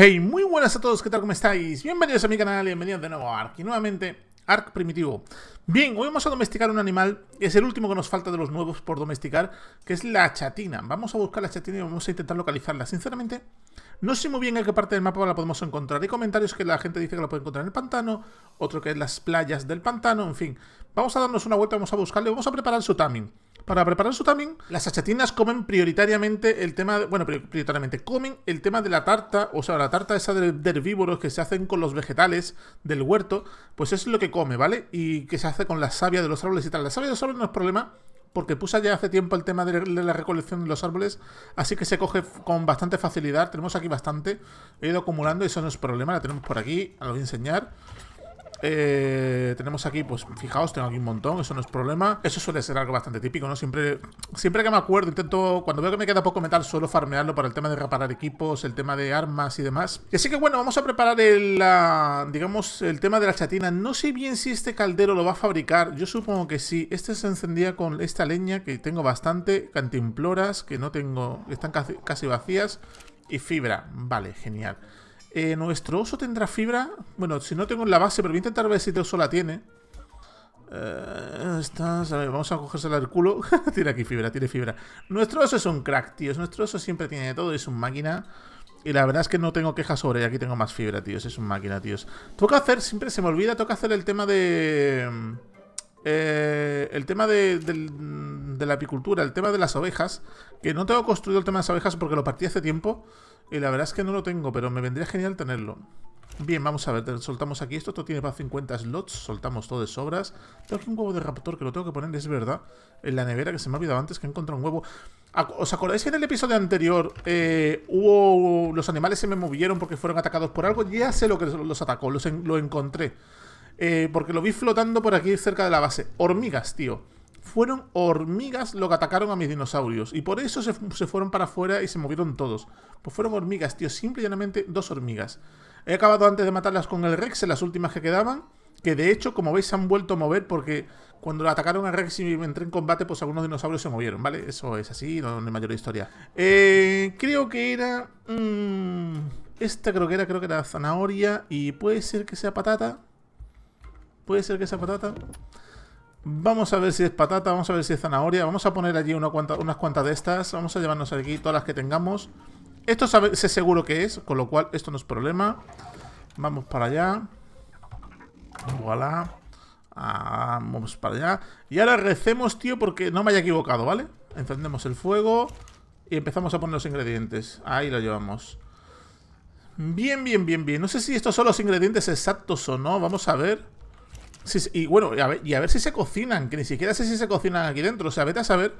Hey, muy buenas a todos, ¿qué tal? ¿Cómo estáis? Bienvenidos a mi canal, bienvenidos de nuevo a Ark y nuevamente Ark Primitivo. Bien, hoy vamos a domesticar un animal, es el último que nos falta de los nuevos por domesticar, que es la chatina. Vamos a buscar la chatina y vamos a intentar localizarla. Sinceramente, no sé muy bien en qué parte del mapa la podemos encontrar. Hay comentarios que la gente dice que la puede encontrar en el pantano, otro que es las playas del pantano, en fin. Vamos a darnos una vuelta, vamos a buscarle, vamos a preparar su taming. Para preparar su también, las achatinas comen prioritariamente el tema, de, bueno, prioritariamente comen el tema de la tarta, o sea, la tarta esa de, herbívoros que se hacen con los vegetales del huerto, pues es lo que come, ¿vale? Y que se hace con la savia de los árboles y tal. La savia de los árboles no es problema porque puse ya hace tiempo el tema de la recolección de los árboles, así que se coge con bastante facilidad. Tenemos aquí bastante, he ido acumulando, eso no es problema, la tenemos por aquí, lo voy a enseñar. Eh, tenemos aquí, pues fijaos, tengo aquí un montón, eso no es problema. Eso suele ser algo bastante típico, ¿no? Siempre, siempre que me acuerdo, intento, cuando veo que me queda poco metal, suelo farmearlo para el tema de reparar equipos, el tema de armas y demás. Y así que bueno, vamos a preparar el, digamos, el tema de la chatina. No sé bien si este caldero lo va a fabricar, yo supongo que sí. Este se encendía con esta leña que tengo bastante, cantimploras que no tengo, están casi vacías y fibra. Vale, genial. Eh, ¿Nuestro oso tendrá fibra? Bueno, si no tengo en la base, pero voy a intentar ver si este oso la tiene. Eh, a vamos a cogérsela del culo. tiene aquí fibra, tiene fibra. Nuestro oso es un crack, tío. Nuestro oso siempre tiene todo, es un máquina. Y la verdad es que no tengo quejas sobre Aquí tengo más fibra, tíos. Es un máquina, tíos. Toca hacer, siempre se me olvida, toca hacer el tema de... Eh, el tema de, la apicultura, el tema de las ovejas, que no tengo construido el tema de las ovejas porque lo partí hace tiempo y la verdad es que no lo tengo, pero me vendría genial tenerlo. Bien, vamos a ver, soltamos aquí esto, esto tiene para 50 slots, soltamos todo de sobras. Tengo aquí un huevo de raptor que lo tengo que poner, es verdad, en la nevera, que se me ha olvidado antes que he encontrado un huevo. ¿Os acordáis que en el episodio anterior eh, hubo... los animales se me movieron porque fueron atacados por algo? Ya sé lo que los atacó, los lo encontré. Eh, porque lo vi flotando por aquí cerca de la base. Hormigas, tío. Fueron hormigas lo que atacaron a mis dinosaurios. Y por eso se, fueron para afuera y se movieron todos. Pues fueron hormigas, tío. Simple y llanamente dos hormigas. He acabado antes de matarlas con el Rex, en las últimas que quedaban. Que de hecho, como veis, se han vuelto a mover porque cuando lo atacaron a Rex y entré en combate, pues algunos dinosaurios se movieron, ¿vale? Eso es así, no, hay mayor historia. Eh, creo que era... Mmm, esta creo que era, creo que era zanahoria y puede ser que sea patata. Puede ser que sea patata. Vamos a ver si es patata, vamos a ver si es zanahoria. Vamos a poner allí unas cuantas de estas. Vamos a llevarnos aquí todas las que tengamos. Esto sé seguro que es, con lo cual esto no es problema. Vamos para allá. Voilà. Ah, vamos para allá. Y ahora recemos, tío, porque no me haya equivocado, ¿vale? Encendemos el fuego y empezamos a poner los ingredientes. Ahí lo llevamos. Bien, bien, bien, bien. No sé si estos son los ingredientes exactos o no. Vamos a ver y bueno, a ver, y a ver si se cocinan, que ni siquiera sé si se cocinan aquí dentro. O sea, vete a saber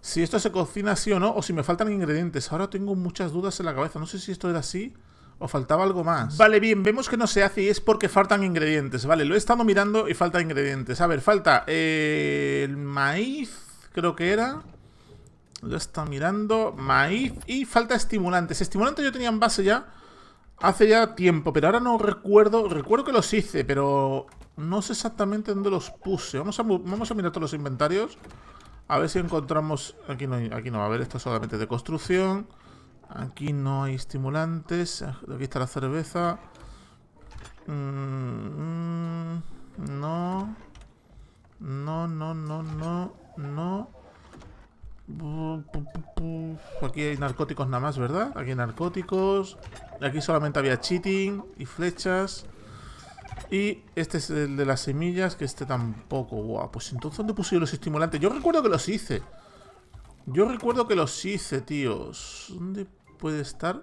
si esto se cocina así o no, o si me faltan ingredientes. Ahora tengo muchas dudas en la cabeza. No sé si esto era así o faltaba algo más. Vale, bien, vemos que no se hace y es porque faltan ingredientes. Vale, lo he estado mirando y falta ingredientes. A ver, falta eh, el maíz, creo que era. Lo estado mirando. Maíz y falta estimulantes. Estimulantes yo tenía en base ya. Hace ya tiempo, pero ahora no recuerdo. Recuerdo que los hice, pero no sé exactamente dónde los puse. Vamos a, mirar todos los inventarios. A ver si encontramos... Aquí no, aquí no. A haber esto solamente de construcción. Aquí no hay estimulantes. Aquí está la cerveza. Mm, mm, no. No, no, no, no. No. Aquí hay narcóticos nada más, ¿verdad? Aquí hay narcóticos. Aquí solamente había cheating y flechas. Y este es el de las semillas, que este tampoco. guau pues entonces ¿dónde puse los estimulantes? Yo recuerdo que los hice. Yo recuerdo que los hice, tíos. ¿Dónde puede estar?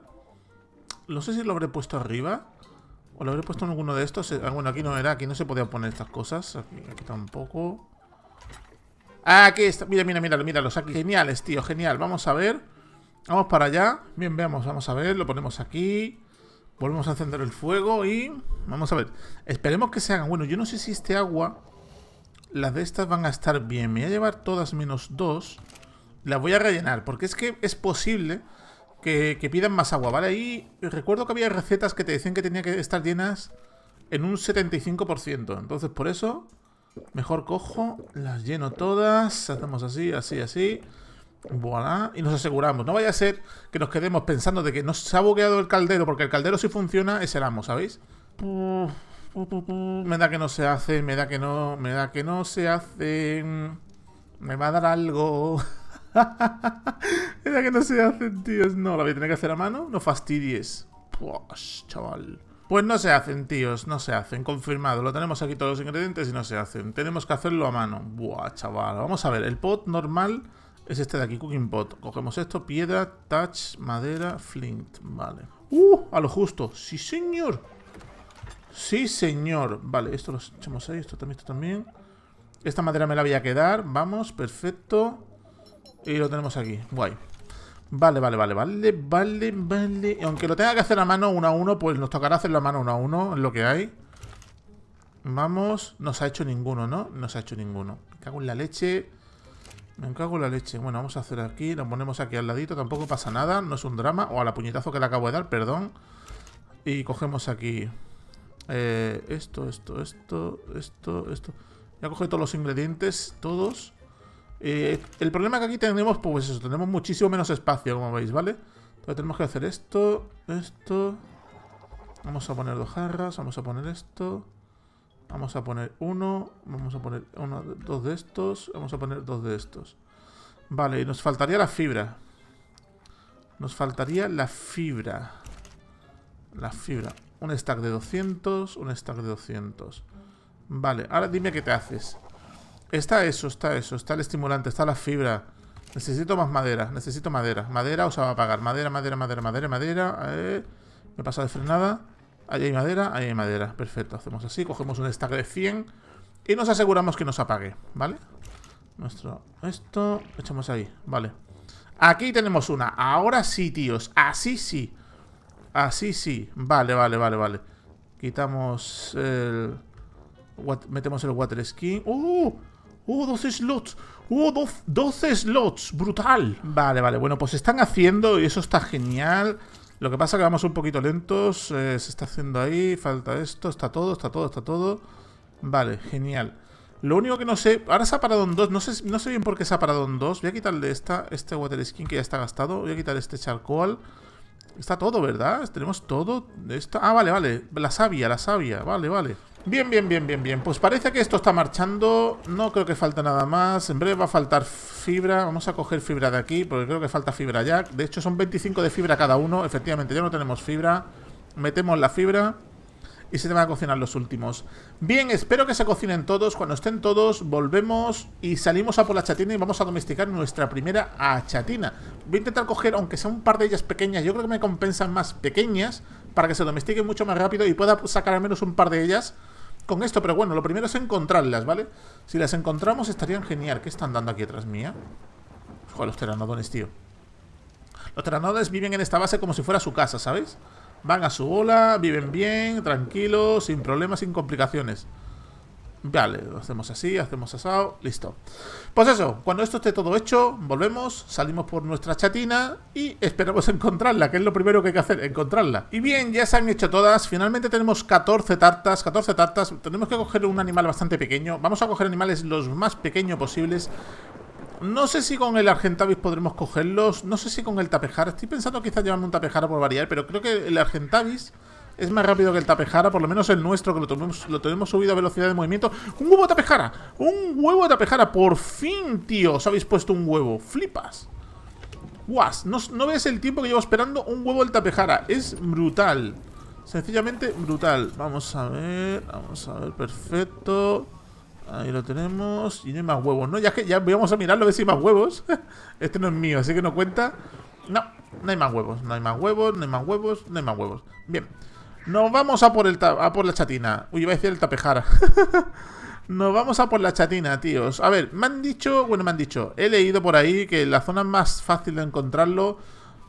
No sé si lo habré puesto arriba. O lo habré puesto en alguno de estos. Eh, ah, bueno, aquí no era. Aquí no se podían poner estas cosas. Aquí, tampoco tampoco. Ah, aquí está. Mira, mira, mira, mira. Los aquí. Geniales, tío. Genial. Vamos a ver. Vamos para allá. Bien, veamos, vamos a ver. Lo ponemos aquí. Volvemos a encender el fuego y... Vamos a ver. Esperemos que se hagan. Bueno, yo no sé si este agua... Las de estas van a estar bien. Me voy a llevar todas menos dos. Las voy a rellenar. Porque es que es posible que, pidan más agua, ¿vale? Y recuerdo que había recetas que te decían que tenía que estar llenas en un 75%. Entonces, por eso... Mejor cojo, las lleno todas, hacemos así, así, así y nos aseguramos. No vaya a ser que nos quedemos pensando de que no se ha boqueado el caldero, porque el caldero si funciona es el amo, ¿sabéis? Me da que no se hace, me da que no, me da que no se hace. Me va a dar algo. me da que no se hace, tíos. No, la voy a tener que hacer a mano. No fastidies. Pues, chaval. Pues no se hacen, tíos, no se hacen, confirmado. Lo tenemos aquí todos los ingredientes y no se hacen. Tenemos que hacerlo a mano. Buah, chaval. Vamos a ver, el pot normal es este de aquí, Cooking Pot. Cogemos esto, piedra, touch, madera, flint. Vale. ¡Uh! A lo justo. ¡Sí, señor! ¡Sí, señor! Vale, esto lo echamos ahí, esto también, esto también. Esta madera me la voy a quedar. Vamos, perfecto. Y lo tenemos aquí. Guay. Vale, vale, vale, vale, vale, vale. Aunque lo tenga que hacer a mano uno a uno, pues nos tocará hacerlo a mano uno a uno, es lo que hay. Vamos, nos ha hecho ninguno, ¿no? No se ha hecho ninguno. Me cago en la leche. Me cago la leche. Bueno, vamos a hacer aquí. Lo ponemos aquí al ladito. Tampoco pasa nada. No es un drama. O a la puñetazo que le acabo de dar, perdón. Y cogemos aquí. esto, esto, esto, esto, esto. Ya coge todos los ingredientes. Todos. el problema que aquí tenemos, pues eso. Tenemos muchísimo menos espacio, como veis, ¿vale? Entonces tenemos que hacer esto, esto. Vamos a poner dos jarras. Vamos a poner esto. Vamos a poner uno, vamos a poner uno, dos de estos, vamos a poner dos de estos. Vale, y nos faltaría la fibra. Nos faltaría la fibra. La fibra. Un stack de 200, un stack de 200. Vale, ahora dime qué te haces. Está eso, está eso, está el estimulante, está la fibra. Necesito más madera, necesito madera. Madera os va a pagar. Madera, madera, madera, madera, madera. Eh. Me he pasado de frenada. Ahí hay madera, ahí hay madera. Perfecto, hacemos así, cogemos un stack de 100 y nos aseguramos que nos apague, ¿vale? Nuestro, esto, echamos ahí, vale. Aquí tenemos una, ahora sí, tíos, así sí. Así sí, vale, vale, vale, vale. Quitamos el... metemos el water skin. ¡Uh! ¡Uh, 12 slots! ¡Uh, 12, slots! ¡Brutal! Vale, vale, bueno, pues están haciendo y eso está genial. Lo que pasa es que vamos un poquito lentos. Eh, se está haciendo ahí. Falta esto. Está todo, está todo, está todo. Vale, genial. Lo único que no sé... Ahora se ha parado en dos. No sé, no sé bien por qué se ha parado en dos. Voy a quitarle esta, este water skin que ya está gastado. Voy a quitar este charcoal. Está todo, ¿verdad? Tenemos todo. Ah, vale, vale. La savia, la savia. Vale, vale. Bien, bien, bien, bien, bien. Pues parece que esto está marchando. No creo que falte nada más. En breve va a faltar fibra. Vamos a coger fibra de aquí porque creo que falta fibra ya. De hecho, son 25 de fibra cada uno. Efectivamente, ya no tenemos fibra. Metemos la fibra y se te van a cocinar los últimos. Bien, espero que se cocinen todos. Cuando estén todos, volvemos y salimos a por la chatina y vamos a domesticar nuestra primera chatina Voy a intentar coger, aunque sea un par de ellas pequeñas, yo creo que me compensan más pequeñas para que se domestiquen mucho más rápido y pueda sacar al menos un par de ellas con esto. Pero bueno, lo primero es encontrarlas, ¿vale? Si las encontramos estarían genial. ¿Qué están dando aquí atrás mía? Joder, los teranodones, tío. Los teranodones viven en esta base como si fuera su casa, ¿sabéis? ¿Sabes? Van a su bola, viven bien, tranquilos, sin problemas, sin complicaciones. Vale, lo hacemos así, hacemos asado, listo. Pues eso, cuando esto esté todo hecho, volvemos, salimos por nuestra chatina y esperamos encontrarla, que es lo primero que hay que hacer, encontrarla. Y bien, ya se han hecho todas, finalmente tenemos 14 tartas, 14 tartas, tenemos que coger un animal bastante pequeño, vamos a coger animales los más pequeños posibles no sé si con el Argentavis podremos cogerlos. No sé si con el Tapejara. Estoy pensando quizás llevando un Tapejara por variar, pero creo que el Argentavis es más rápido que el Tapejara. Por lo menos el nuestro, que lo tenemos, lo tenemos subido a velocidad de movimiento. ¡Un huevo Tapejara! ¡Un huevo de Tapejara! ¡Por fin, tío! Os habéis puesto un huevo. ¡Flipas! ¡Guas! No, ves el tiempo que llevo esperando un huevo del Tapejara. Es brutal. Sencillamente brutal. Vamos a ver, vamos a ver, perfecto. Ahí lo tenemos. Y no hay más huevos, ¿no? Ya que ya vamos a mirarlo a ver si hay más huevos. este no es mío, así que no cuenta. No, no hay más huevos, no hay más huevos, no hay más huevos, no hay más huevos. Bien. Nos vamos a por, el a por la chatina. Uy, iba a decir el tapejara. Nos vamos a por la chatina, tíos. A ver, me han dicho, bueno, me han dicho, he leído por ahí que la zona más fácil de encontrarlo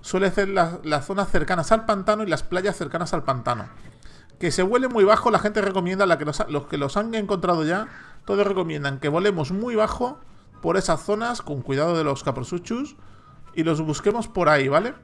suele ser las zonas cercanas al pantano y las playas cercanas al pantano. Que se huele muy bajo, la gente recomienda, la los que los han encontrado ya, todos recomiendan que volemos muy bajo por esas zonas con cuidado de los caprosuchus y los busquemos por ahí, ¿vale?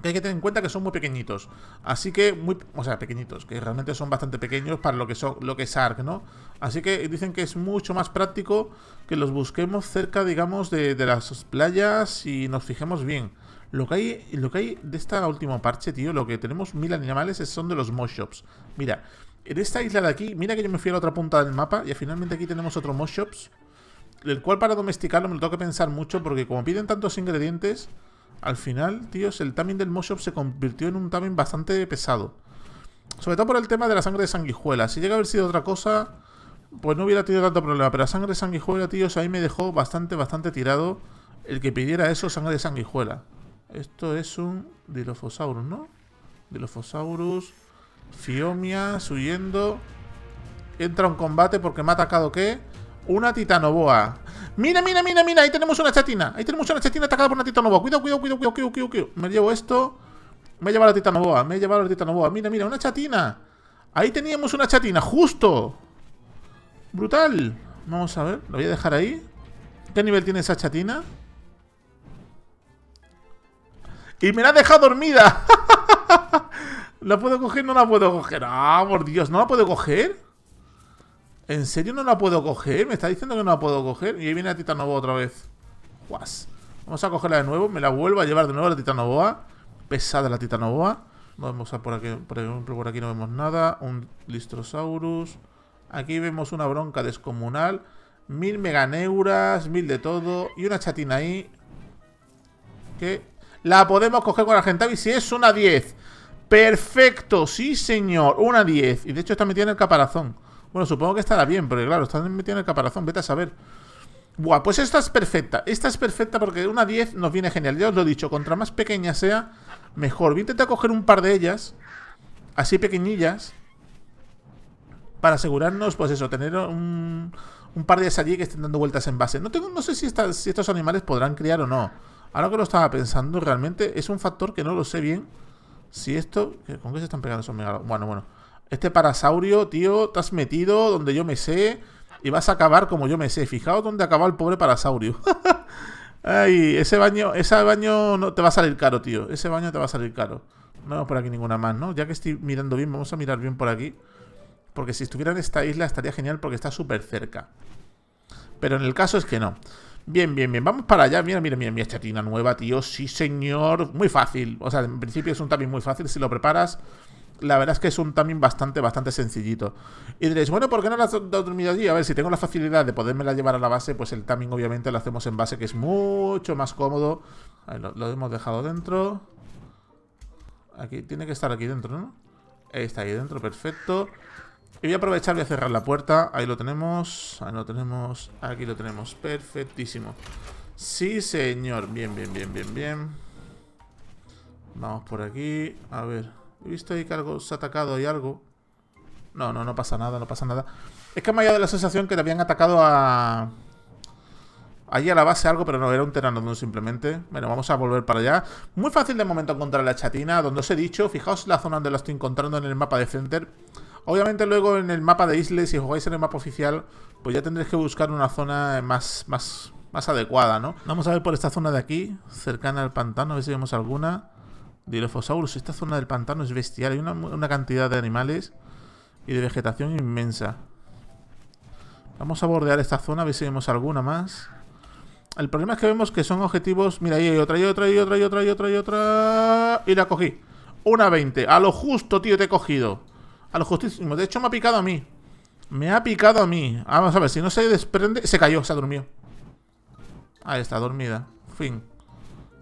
Que hay que tener en cuenta que son muy pequeñitos. Así que, muy, o sea, pequeñitos, que realmente son bastante pequeños para lo que, son, lo que es ARC, ¿no? Así que dicen que es mucho más práctico que los busquemos cerca, digamos, de, las playas y nos fijemos bien. Lo que, hay, lo que hay de esta última parche, tío, lo que tenemos mil animales son de los moshops. Mira, en esta isla de aquí, mira que yo me fui a la otra punta del mapa y finalmente aquí tenemos otro Moss Shops. El cual para domesticarlo me lo tengo que pensar mucho porque como piden tantos ingredientes, al final, tíos, el timing del Moss se convirtió en un timing bastante pesado. Sobre todo por el tema de la sangre de sanguijuela. Si llega a haber sido otra cosa, pues no hubiera tenido tanto problema. Pero la sangre de sanguijuela, tíos, ahí me dejó bastante, bastante tirado el que pidiera eso, sangre de sanguijuela. Esto es un Dilophosaurus, ¿no? Dilophosaurus... Fiomia subiendo. Entra un combate porque me ha atacado ¿qué? Una titanoboa. Mira, mira, mira, mira. Ahí tenemos una chatina. Ahí tenemos una chatina atacada por una titanoboa. Cuidado, cuidado, cuidado, cuidado, cuidado, cuidado. Me llevo esto. Me he llevado la titanoboa. Me he llevado la titanoboa. Mira, mira, una chatina. Ahí teníamos una chatina, justo. Brutal. Vamos a ver, lo voy a dejar ahí. ¿Qué nivel tiene esa chatina? Y me la ha dejado dormida. ¿La puedo coger? No la puedo coger. Ah, por Dios, ¿no la puedo coger? ¿En serio no la puedo coger? Me está diciendo que no la puedo coger. Y ahí viene la Titanoboa otra vez. Guas. Vamos a cogerla de nuevo. Me la vuelvo a llevar de nuevo la Titanoboa. Pesada la Titanoboa. Vamos a por aquí, por ejemplo, por aquí no vemos nada. Un Listrosaurus. Aquí vemos una bronca descomunal. Mil meganeuras, mil de todo. Y una chatina ahí. Que la podemos coger con Argentavis si es una 10. Perfecto, sí señor, una 10 Y de hecho está metida en el caparazón Bueno, supongo que estará bien, pero claro, está metida en el caparazón Vete a saber Buah, pues esta es perfecta, esta es perfecta porque una 10 nos viene genial Ya os lo he dicho, contra más pequeña sea, mejor Voy a intentar coger un par de ellas Así pequeñillas Para asegurarnos, pues eso, tener un, un par de ellas allí que estén dando vueltas en base No, tengo, no sé si, si estos animales podrán criar o no Ahora que lo estaba pensando, realmente es un factor que no lo sé bien si esto... ¿Con qué se están pegando esos Bueno, bueno. Este parasaurio, tío, te has metido donde yo me sé y vas a acabar como yo me sé. Fijaos dónde acaba el pobre parasaurio. Ay, ese baño, ese baño no te va a salir caro, tío. Ese baño te va a salir caro. No veo por aquí ninguna más, ¿no? Ya que estoy mirando bien, vamos a mirar bien por aquí. Porque si estuviera en esta isla estaría genial porque está súper cerca. Pero en el caso es que no. Bien, bien, bien. Vamos para allá. Mira, mira, mira, mi chatina nueva, tío. Sí, señor. Muy fácil. O sea, en principio es un timing muy fácil. Si lo preparas, la verdad es que es un timing bastante, bastante sencillito. Y diréis, bueno, ¿por qué no la has dormido allí? A ver, si tengo la facilidad de podérmela llevar a la base, pues el timing obviamente lo hacemos en base, que es mucho más cómodo. lo, hemos dejado dentro. Aquí, tiene que estar aquí dentro, ¿no? Está ahí dentro, perfecto. Y voy a aprovechar, voy a cerrar la puerta. Ahí lo tenemos. Ahí lo tenemos. Aquí lo tenemos. Perfectísimo. Sí, señor. Bien, bien, bien, bien, bien. Vamos por aquí. A ver. He visto ahí que algo se ha atacado Hay algo. No, no, no pasa nada, no pasa nada. Es que me ha dado la sensación que le habían atacado a... ahí a la base algo, pero no, era un teranodón simplemente. Bueno, vamos a volver para allá. Muy fácil de momento encontrar la chatina. Donde os he dicho, fijaos la zona donde la estoy encontrando en el mapa de Center. Obviamente luego en el mapa de Isles, si jugáis en el mapa oficial, pues ya tendréis que buscar una zona más, más, más adecuada, ¿no? Vamos a ver por esta zona de aquí, cercana al pantano, a ver si vemos alguna. Dilophosaurus, esta zona del pantano es bestial, hay una, cantidad de animales y de vegetación inmensa. Vamos a bordear esta zona, a ver si vemos alguna más. El problema es que vemos que son objetivos... Mira, ahí hay otra, y otra, y otra, y otra, y otra, y otra... Y la cogí. Una 20. A lo justo, tío, te he cogido a lo justísimo. De hecho, me ha picado a mí. Me ha picado a mí. Ah, vamos a ver, si no se desprende... Se cayó, se ha durmió. Ahí está, dormida. Fin.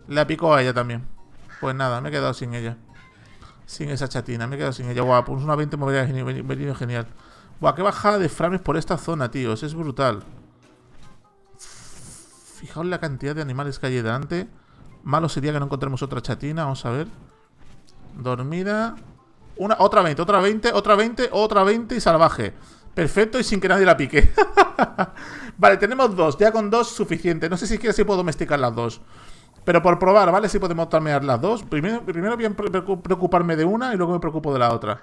Le ha picado a ella también. Pues nada, me he quedado sin ella. Sin esa chatina, me he quedado sin ella. Guau, pues una 20 me hubiera venido genial. Guau, qué bajada de frames por esta zona, tíos. Es brutal. Fijaos la cantidad de animales que hay delante. Malo sería que no encontremos otra chatina. Vamos a ver. Dormida. Una, otra 20, otra 20, otra 20, otra 20 y salvaje. Perfecto y sin que nadie la pique. vale, tenemos dos. Ya con dos suficiente. No sé si quieres si puedo domesticar las dos. Pero por probar, ¿vale? Si podemos tramear las dos. Primero, primero voy a preocuparme de una y luego me preocupo de la otra.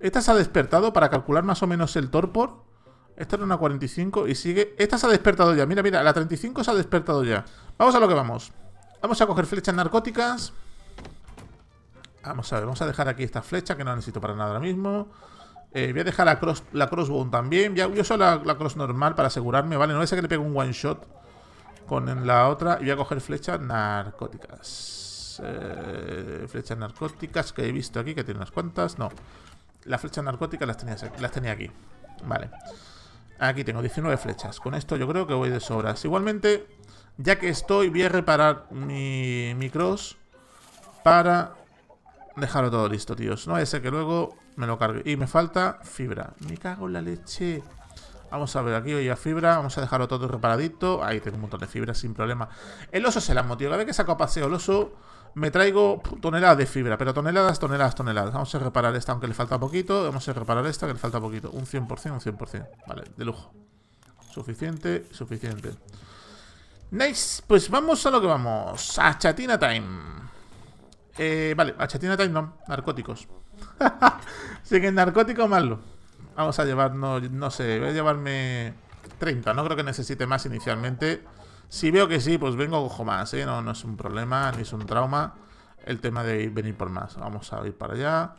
Esta se ha despertado para calcular más o menos el torpor. Esta era una 45 y sigue... Esta se ha despertado ya. Mira, mira, la 35 se ha despertado ya. Vamos a lo que vamos. Vamos a coger flechas narcóticas. Vamos a ver, vamos a dejar aquí esta flecha que no necesito para nada ahora mismo. Eh, voy a dejar la, cross, también. yo uso la, cross normal para asegurarme, ¿vale? No es que le pegue un one shot con la otra. Y voy a coger flechas narcóticas. Eh, flechas narcóticas que he visto aquí, que tiene unas cuantas. No. Las flechas narcóticas las tenía, las tenía aquí. Vale. Aquí tengo 19 flechas. Con esto yo creo que voy de sobras. Igualmente, ya que estoy, voy a reparar mi, mi cross para dejarlo todo listo, tíos. No vaya a ser que luego me lo cargue. Y me falta fibra. Me cago en la leche. Vamos a ver, aquí voy a fibra. Vamos a dejarlo todo reparadito. Ahí tengo un montón de fibra sin problema. El oso se la amo, tío. Cada vez que saco a paseo el oso, me traigo toneladas de fibra. Pero toneladas, toneladas, toneladas. Vamos a reparar esta, aunque le falta poquito. Vamos a reparar esta, que le falta poquito. Un 100%, un 100%. Vale, de lujo. Suficiente, suficiente. Nice, pues vamos a lo que vamos. A chatina time. Eh, vale, achatina Time narcóticos. Así que narcótico malo. Vamos a llevar, no, sé, voy a llevarme 30. No creo que necesite más inicialmente. Si veo que sí, pues vengo ojo más, ¿eh? No, es un problema, ni es un trauma el tema de venir por más. Vamos a ir para allá.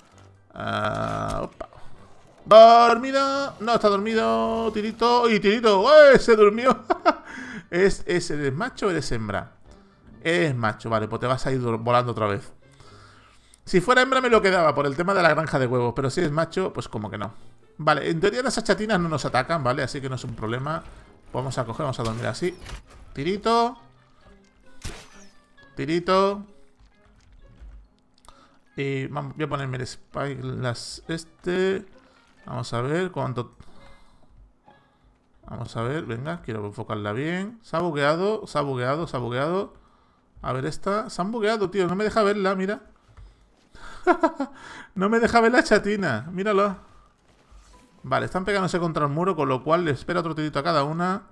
Ah, dormido. No, está dormido. Tirito. Y Tirito. Se durmió. ¿Es, ¿Es, ¿Eres macho o eres hembra? es macho. Vale, pues te vas a ir volando otra vez. Si fuera hembra me lo quedaba por el tema de la granja de huevos, pero si es macho, pues como que no. Vale, en teoría las achatinas no nos atacan, ¿vale? Así que no es un problema. Vamos a coger, vamos a dormir así. Tirito. Tirito. Y voy a ponerme el spike, las este. Vamos a ver cuánto... Vamos a ver, venga, quiero enfocarla bien. Se ha bugueado, se ha bugueado, se ha bugueado. A ver esta, se han bugueado, tío, no me deja verla, mira. no me deja ver la chatina. Míralo. Vale, están pegándose contra el muro, con lo cual le espera otro tirito a cada una.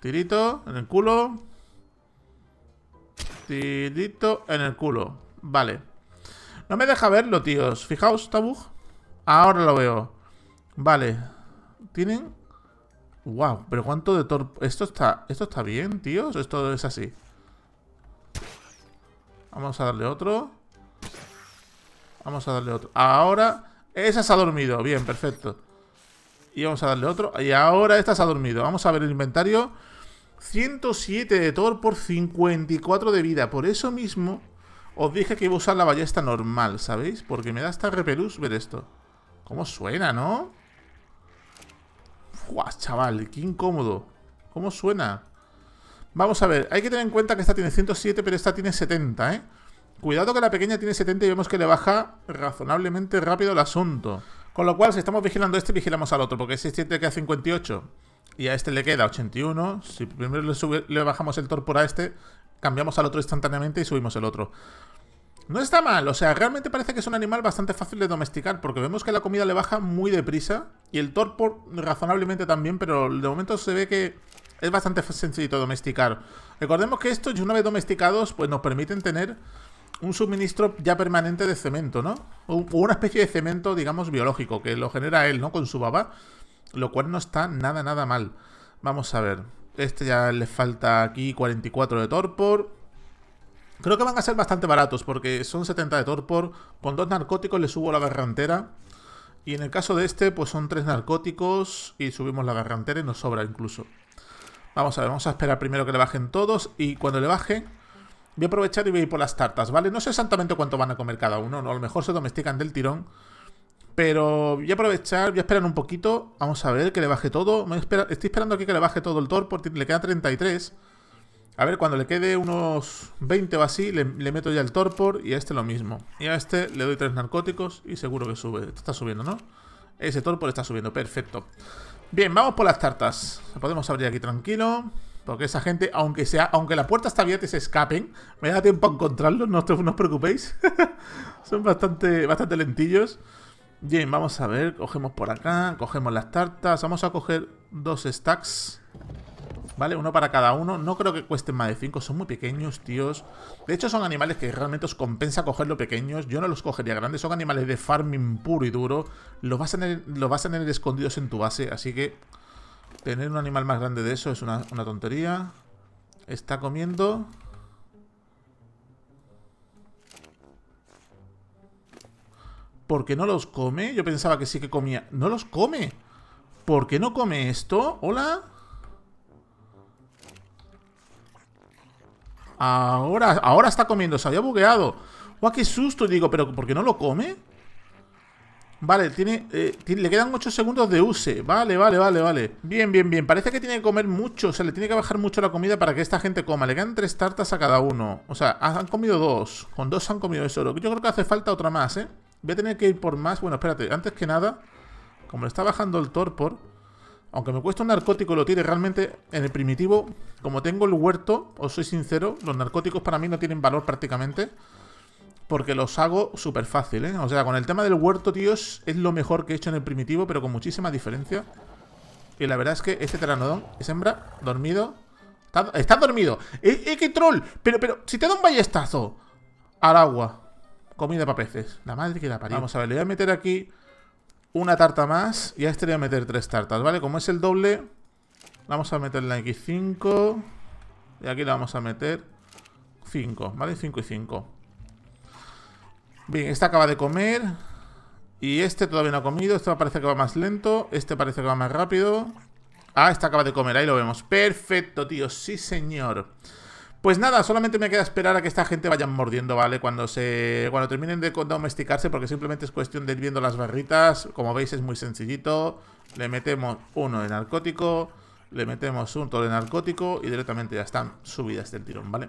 Tirito en el culo. Tirito en el culo. Vale. No me deja verlo, tíos. Fijaos, tabú. Ahora lo veo. Vale. Tienen... Wow, pero cuánto de torpo Esto está... Esto está bien, tíos. Esto es así. Vamos a darle otro. Vamos a darle otro. Ahora, esa se ha dormido. Bien, perfecto. Y vamos a darle otro. Y ahora esta se ha dormido. Vamos a ver el inventario. 107 de Thor por 54 de vida. Por eso mismo os dije que iba a usar la ballesta normal, ¿sabéis? Porque me da hasta repelús ver esto. ¿Cómo suena, no? guas chaval, qué incómodo. ¿Cómo suena? Vamos a ver, hay que tener en cuenta que esta tiene 107, pero esta tiene 70, ¿eh? Cuidado que la pequeña tiene 70 y vemos que le baja razonablemente rápido el asunto. Con lo cual, si estamos vigilando a este, vigilamos al otro, porque si este que 58 y a este le queda 81. Si primero le, le bajamos el torpor a este, cambiamos al otro instantáneamente y subimos el otro. No está mal, o sea, realmente parece que es un animal bastante fácil de domesticar, porque vemos que la comida le baja muy deprisa y el torpor razonablemente también, pero de momento se ve que es bastante sencillito domesticar. Recordemos que estos, una vez domesticados, pues nos permiten tener un suministro ya permanente de cemento, ¿no? O, una especie de cemento, digamos, biológico, que lo genera él, ¿no? Con su baba, lo cual no está nada, nada mal. Vamos a ver. Este ya le falta aquí 44 de torpor. Creo que van a ser bastante baratos, porque son 70 de torpor. Con dos narcóticos le subo la garrantera. Y en el caso de este, pues son tres narcóticos y subimos la garrantera y nos sobra incluso. Vamos a ver, vamos a esperar primero que le bajen todos y cuando le bajen Voy a aprovechar y voy a ir por las tartas, ¿vale? No sé exactamente cuánto van a comer cada uno, ¿no? a lo mejor se domestican del tirón. Pero voy a aprovechar, voy a esperar un poquito. Vamos a ver que le baje todo. estoy esperando aquí que le baje todo el torpor, le queda 33. A ver, cuando le quede unos 20 o así, le, meto ya el torpor y a este lo mismo. Y a este le doy tres narcóticos y seguro que sube. está subiendo, ¿no? Ese torpor está subiendo, perfecto. Bien, vamos por las tartas. podemos abrir aquí tranquilo. Porque esa gente, aunque sea, aunque la puerta está abierta y se escapen, me da tiempo a encontrarlos, no, os preocupéis. Son bastante, bastante lentillos. Bien, vamos a ver, cogemos por acá, cogemos las tartas. Vamos a coger dos stacks. ¿Vale? Uno para cada uno. No creo que cuesten más de cinco son muy pequeños, tíos. De hecho, son animales que realmente os compensa cogerlo pequeños. Yo no los cogería grandes, son animales de farming puro y duro. vas a los vas a tener escondidos en tu base, así que Tener un animal más grande de eso es una, tontería. Está comiendo. ¿Por qué no los come? Yo pensaba que sí que comía. No los come. ¿Por qué no come esto? Hola. Ahora, ahora está comiendo. Se había bugueado. ¡Guau, qué susto! Digo, ¿pero por qué no lo come? Vale, eh, tiene, le quedan 8 segundos de use. Vale, vale, vale, vale. Bien, bien, bien. Parece que tiene que comer mucho. O sea, le tiene que bajar mucho la comida para que esta gente coma. Le quedan 3 tartas a cada uno. O sea, han comido dos. Con dos han comido eso. Yo creo que hace falta otra más, ¿eh? Voy a tener que ir por más. Bueno, espérate. Antes que nada, como le está bajando el torpor, aunque me cuesta un narcótico lo tiene realmente en el primitivo, como tengo el huerto, os soy sincero, los narcóticos para mí no tienen valor prácticamente porque los hago súper fácil, ¿eh? O sea, con el tema del huerto, tíos, es lo mejor que he hecho en el primitivo, pero con muchísima diferencia. Y la verdad es que este teranodón es hembra, dormido. Está, dormido. ¡Eh, ¡Eh, qué troll! Pero, pero, si te da un ballestazo al agua. Comida para peces. La madre que la parió. Vamos a ver, le voy a meter aquí una tarta más. Y a este le voy a meter tres tartas, ¿vale? Como es el doble, vamos a meter la x 5. Y aquí la vamos a meter Cinco, ¿vale? 5 y 5. Bien, esta acaba de comer. Y este todavía no ha comido. Este parece que va más lento. Este parece que va más rápido. Ah, esta acaba de comer. Ahí lo vemos. Perfecto, tío. Sí, señor. Pues nada, solamente me queda esperar a que esta gente vaya mordiendo, ¿vale? Cuando se. Cuando terminen de domesticarse, porque simplemente es cuestión de ir viendo las barritas. Como veis, es muy sencillito. Le metemos uno de narcótico. Le metemos un toro de narcótico. Y directamente ya están subidas del tirón, ¿vale?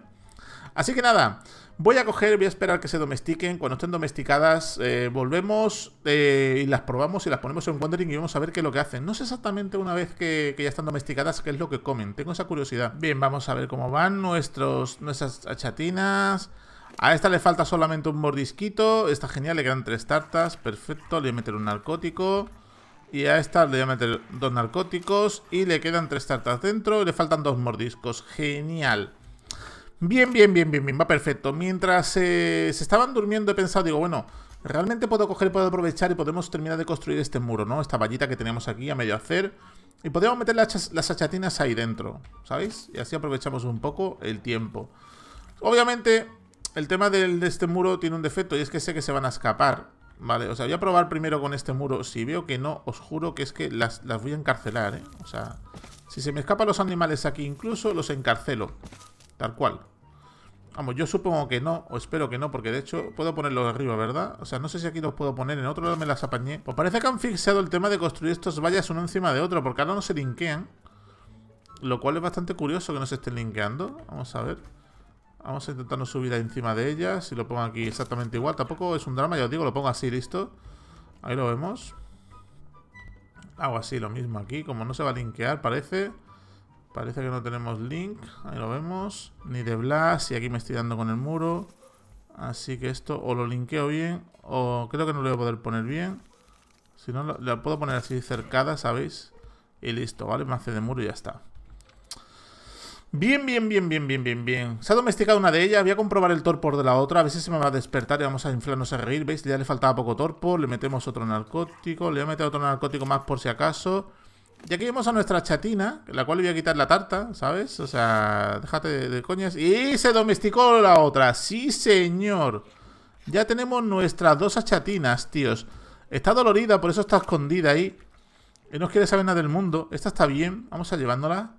Así que nada. Voy a coger, voy a esperar que se domestiquen. Cuando estén domesticadas, eh, volvemos eh, y las probamos y las ponemos en Wandering y vamos a ver qué es lo que hacen. No sé exactamente una vez que, ya están domesticadas qué es lo que comen. Tengo esa curiosidad. Bien, vamos a ver cómo van nuestros, nuestras chatinas. A esta le falta solamente un mordisquito. Está genial, le quedan tres tartas. Perfecto, le voy a meter un narcótico. Y a esta le voy a meter dos narcóticos. Y le quedan tres tartas dentro. Y le faltan dos mordiscos. Genial. Bien, bien, bien, bien, bien, va perfecto. Mientras eh, se estaban durmiendo he pensado, digo, bueno, realmente puedo coger, puedo aprovechar y podemos terminar de construir este muro, ¿no? Esta vallita que tenemos aquí a medio hacer. Y podemos meter las, las achatinas ahí dentro, ¿sabéis? Y así aprovechamos un poco el tiempo. Obviamente, el tema de este muro tiene un defecto y es que sé que se van a escapar. Vale, o sea, voy a probar primero con este muro. Si veo que no, os juro que es que las, las voy a encarcelar, ¿eh? O sea, si se me escapan los animales aquí incluso, los encarcelo tal cual. Vamos, yo supongo que no, o espero que no, porque de hecho puedo ponerlo arriba, ¿verdad? O sea, no sé si aquí los puedo poner, en otro lado me las apañé. Pues parece que han fixado el tema de construir estos vallas uno encima de otro, porque ahora no se linkean. Lo cual es bastante curioso que no se estén linkeando. Vamos a ver. Vamos a intentar no subir encima de ellas. Si lo pongo aquí exactamente igual. Tampoco es un drama, ya os digo, lo pongo así, listo. Ahí lo vemos. Hago así, lo mismo aquí. Como no se va a linkear, parece... Parece que no tenemos Link, ahí lo vemos. Ni de blas y aquí me estoy dando con el muro. Así que esto o lo linkeo bien, o creo que no lo voy a poder poner bien. Si no, la puedo poner así cercada, ¿sabéis? Y listo, ¿vale? Me hace de muro y ya está. Bien, bien, bien, bien, bien, bien, bien. Se ha domesticado una de ellas. Voy a comprobar el torpor de la otra. A ver si se me va a despertar y vamos a inflarnos a reír. ¿Veis? Ya le faltaba poco torpor. Le metemos otro narcótico. Le voy a meter otro narcótico más por si acaso. Y aquí vemos a nuestra chatina, la cual le voy a quitar la tarta, ¿sabes? O sea, déjate de, coñas. Y se domesticó la otra, sí señor. Ya tenemos nuestras dos chatinas, tíos. Está dolorida, por eso está escondida ahí. Él no quiere saber nada del mundo. Esta está bien, vamos a llevándola.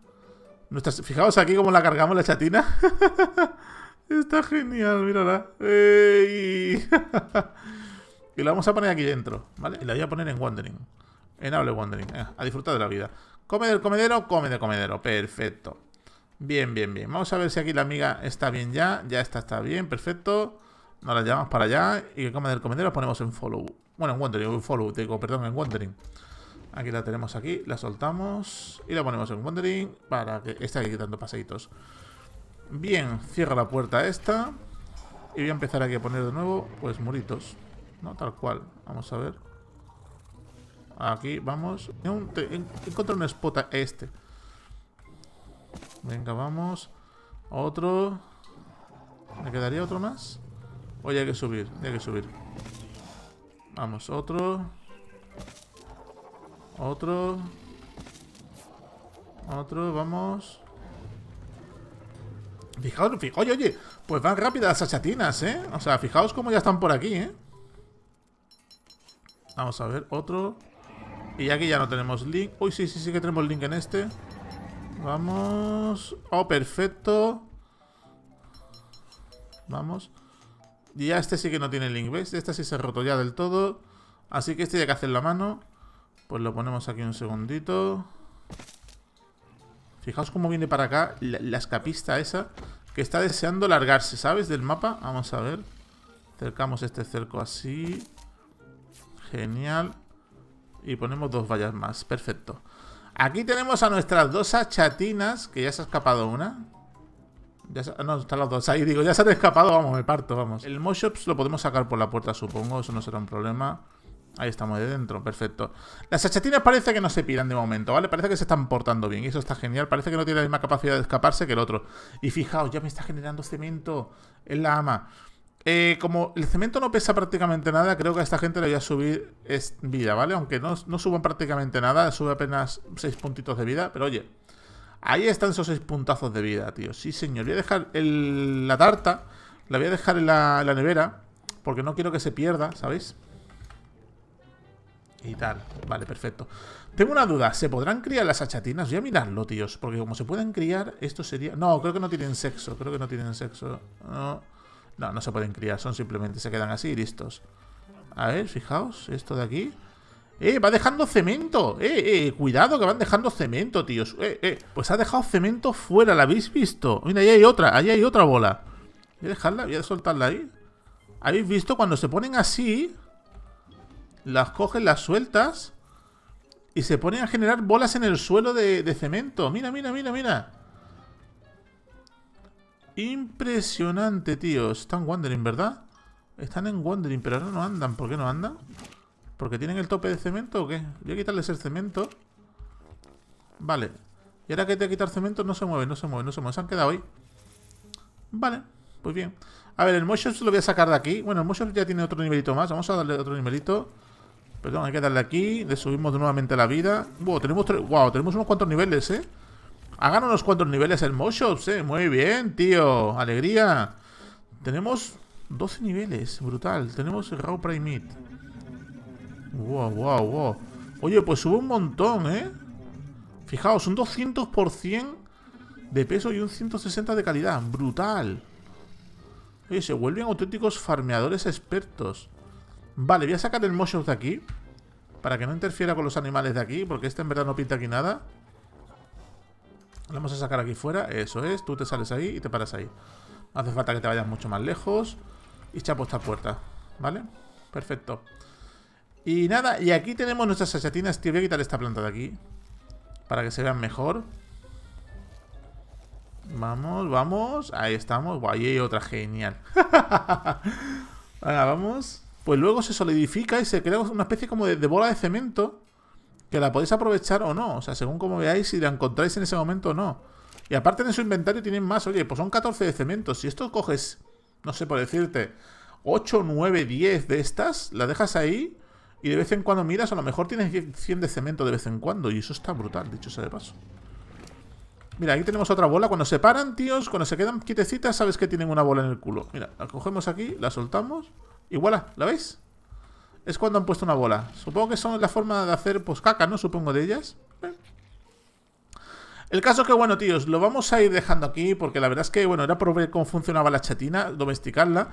Fijaos aquí cómo la cargamos la chatina. está genial, mírala. y la vamos a poner aquí dentro, ¿vale? Y la voy a poner en Wandering. Enable Wandering. Eh, a disfrutar de la vida. Come del comedero, come del comedero. Perfecto. Bien, bien, bien. Vamos a ver si aquí la amiga está bien ya. Ya está, está bien. Perfecto. Nos la llevamos para allá. Y que come del comedero ponemos en follow. Bueno, en Wandering. En follow, digo, perdón, en Wandering. Aquí la tenemos aquí. La soltamos. Y la ponemos en Wandering. Para que esté aquí quitando paseitos. Bien. Cierra la puerta esta. Y voy a empezar aquí a poner de nuevo, pues, muritos. ¿No? Tal cual. Vamos a ver. Aquí, vamos. Encontré un spot a este. Venga, vamos. Otro. ¿Me quedaría otro más? Oye, hay que subir, hay que subir. Vamos, otro. Otro. Otro, vamos. Fijaos, fijaos, oye, oye, pues van rápidas las achatinas, ¿eh? O sea, fijaos cómo ya están por aquí, ¿eh? Vamos a ver, otro. Y aquí ya no tenemos link. Uy, sí, sí, sí que tenemos link en este. Vamos. Oh, perfecto. Vamos. Y ya este sí que no tiene link, ¿ves? Este sí se ha roto ya del todo. Así que este ya que hacer la mano. Pues lo ponemos aquí un segundito. Fijaos cómo viene para acá la, la escapista esa. Que está deseando largarse, ¿sabes? Del mapa. Vamos a ver. Cercamos este cerco así. Genial. Y ponemos dos vallas más, perfecto. Aquí tenemos a nuestras dos achatinas, que ya se ha escapado una. Ya no, están las dos ahí, digo, ya se han escapado, vamos, me parto, vamos. El Moshops lo podemos sacar por la puerta, supongo, eso no será un problema. Ahí estamos de dentro, perfecto. Las achatinas parece que no se piran de momento, ¿vale? Parece que se están portando bien y eso está genial. Parece que no tiene la misma capacidad de escaparse que el otro. Y fijaos, ya me está generando cemento en la ama. Eh, como el cemento no pesa prácticamente nada, creo que a esta gente le voy a subir es vida, ¿vale? Aunque no, suban prácticamente nada, sube apenas 6 puntitos de vida, pero oye, ahí están esos 6 puntazos de vida, tío. Sí, señor, voy a dejar la tarta, la voy a dejar en la, la, nevera, porque no quiero que se pierda, ¿sabéis? Y tal, vale, perfecto. Tengo una duda, ¿se podrán criar las achatinas? Voy a mirarlo, tíos, porque como se pueden criar, esto sería... No, creo que no tienen sexo, creo que no tienen sexo. No... No, no se pueden criar, son simplemente se quedan así listos. A ver, fijaos, esto de aquí. ¡Eh! ¡Va dejando cemento! ¡Eh, eh! Cuidado que van dejando cemento, tíos. ¡Eh, eh! Pues ha dejado cemento fuera, ¿la habéis visto? Mira, ahí hay otra, ahí hay otra bola. Voy a dejarla, voy a soltarla ahí. ¿Habéis visto? Cuando se ponen así, las coges, las sueltas y se ponen a generar bolas en el suelo de, de cemento. Mira, mira, mira, mira. Impresionante, tío. Están Wandering, ¿verdad? Están en Wandering, pero ahora no andan. ¿Por qué no andan? ¿Porque tienen el tope de cemento o qué? Voy a quitarles el cemento. Vale. Y ahora que te quitar cemento, no se mueven, no se mueven, no se mueven Se han quedado hoy? Vale, pues bien. A ver, el motion lo voy a sacar de aquí. Bueno, el motion ya tiene otro nivelito más. Vamos a darle otro nivelito. Perdón, hay que darle aquí. Le subimos nuevamente la vida. tenemos, wow, tenemos unos cuantos niveles, ¿eh? Hagan unos cuantos niveles el Moshops, eh. Muy bien, tío. Alegría. Tenemos 12 niveles. Brutal. Tenemos el Raw Prime Meat. Wow, wow, wow. Oye, pues sube un montón, ¿eh? Fijaos, un 200% de peso y un 160 de calidad. Brutal. Oye, se vuelven auténticos farmeadores expertos. Vale, voy a sacar el Moshop de aquí. Para que no interfiera con los animales de aquí, porque este en verdad no pinta aquí nada. Lo vamos a sacar aquí fuera, eso es. Tú te sales ahí y te paras ahí. hace falta que te vayas mucho más lejos. Y chapo esta puerta, ¿vale? Perfecto. Y nada, y aquí tenemos nuestras achatinas. Tío, voy a quitar esta planta de aquí. Para que se vean mejor. Vamos, vamos. Ahí estamos. Guay, hay otra genial. Venga, vamos. Pues luego se solidifica y se crea una especie como de bola de cemento que la podéis aprovechar o no. O sea, según como veáis, si la encontráis en ese momento o no. Y aparte en su inventario tienen más. Oye, pues son 14 de cemento. Si esto coges, no sé por decirte, 8, 9, 10 de estas, la dejas ahí y de vez en cuando miras, a lo mejor tienes 100 de cemento de vez en cuando. Y eso está brutal, dicho sea de paso. Mira, aquí tenemos otra bola. Cuando se paran, tíos, cuando se quedan quietecitas, sabes que tienen una bola en el culo. Mira, la cogemos aquí, la soltamos y voilà, ¿la veis? es cuando han puesto una bola. Supongo que son la forma de hacer, pues, caca, ¿no? Supongo de ellas. Eh. El caso que, bueno, tíos, lo vamos a ir dejando aquí porque la verdad es que, bueno, era por ver cómo funcionaba la chatina, domesticarla.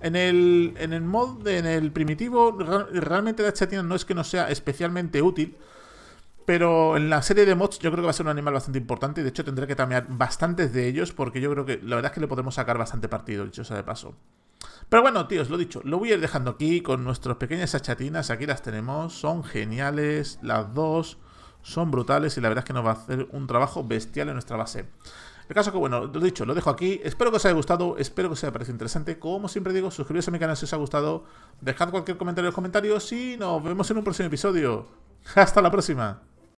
En el, en el mod, en el primitivo, realmente la chatina no es que no sea especialmente útil, pero en la serie de mods yo creo que va a ser un animal bastante importante y de hecho tendré que tamear bastantes de ellos porque yo creo que la verdad es que le podemos sacar bastante partido, dicho sea de paso. Pero bueno, tíos, lo dicho, lo voy a ir dejando aquí con nuestras pequeñas achatinas. Aquí las tenemos, son geniales, las dos son brutales y la verdad es que nos va a hacer un trabajo bestial en nuestra base. El caso que, bueno, lo dicho, lo dejo aquí. Espero que os haya gustado, espero que os haya parecido interesante. Como siempre digo, suscribiros a mi canal si os ha gustado. Dejad cualquier comentario en los comentarios y nos vemos en un próximo episodio. ¡Hasta la próxima!